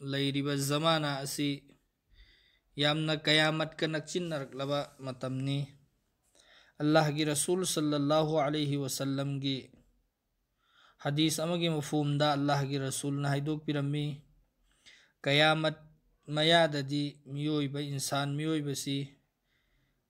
لیریبا زمانا اسی یامنا قیامت کا نکچن نرک لبا مطمنی اللہ کی رسول صلی اللہ علیہ وسلم کی حدیث امگی مفہوم دا اللہ کی رسول نہی دوک پی رمی قیامت میاد دی میوئی با انسان میوئی بسی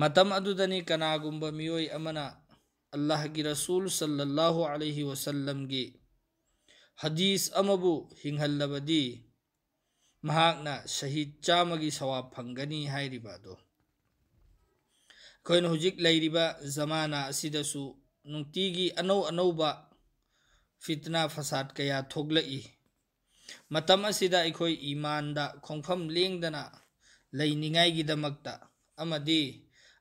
مطمئن ادودنی کناغم بمیوی امنا اللہ کی رسول صلی اللہ علیه و سلم گی حدیث امبو هنگل با دی محاقن شهید چامگی صواب پنگنی های ری بادو کنهو جک لی ری با زمانه اصید اصو نون تیگی انو انو فتنه فساد که یا مطمئن اصید ایخوی ایمان دا کنگفم لینگ دانا لینگای گی اما دی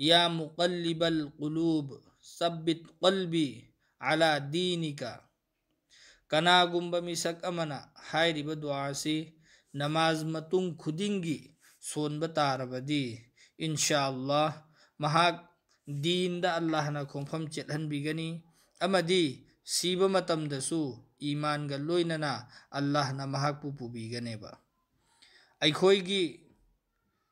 يا مقلب القلوب ثبت قلبي على دينك ꯀꯅꯥꯒꯨꯝꯕ ꯃꯤꯁꯛ ꯑꯃꯅ ꯍꯥꯏꯔꯤꯕ ꯗꯨꯋꯥ ꯑꯁꯤ ꯅꯃꯥꯖ ꯃꯇꯨꯡ ꯈꯨꯗꯤꯡꯒꯤ ꯁꯣꯟꯕ ꯇꯥꯔꯕꯗꯤ ꯏꯟꯁꯥ ꯑꯜꯂꯥꯍ ꯃꯍꯥꯛ ꯗꯤꯟꯗ ꯑꯜꯂꯥꯍꯅ ꯈꯣꯡꯐꯝ ꯆꯦꯠꯍꯟꯕꯤꯒꯅꯤ ꯑꯃꯗꯤ ꯁꯤꯕ ꯃꯇꯝꯗꯁꯨ ꯏꯃꯥꯟꯒ ꯂꯣꯏꯅꯅ ꯑꯜꯂꯥꯍꯅ ꯃꯍꯥꯛꯄꯨ ꯄꯨꯕꯤꯒꯅꯦꯕ ꯑꯩꯈꯣꯏꯒꯤ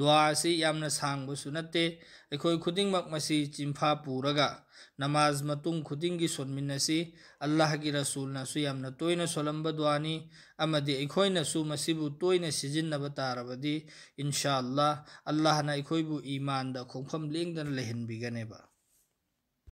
دعا اسی یامنا سانگ نتے اکھوئی خودنگ مک مسیح چنفا پورگا نماز مطنگ خودنگی سنمن نسی اللہ کی رسول نسو یامنا توینا سولم دعانی اما دی اکھوئی نسو مسیبو بو توینا سجن نبتا رب دی انشاءاللہ اللہ نا اکھوئی بو ایمان دا کھنکھم لینگ دن لہن بگنے با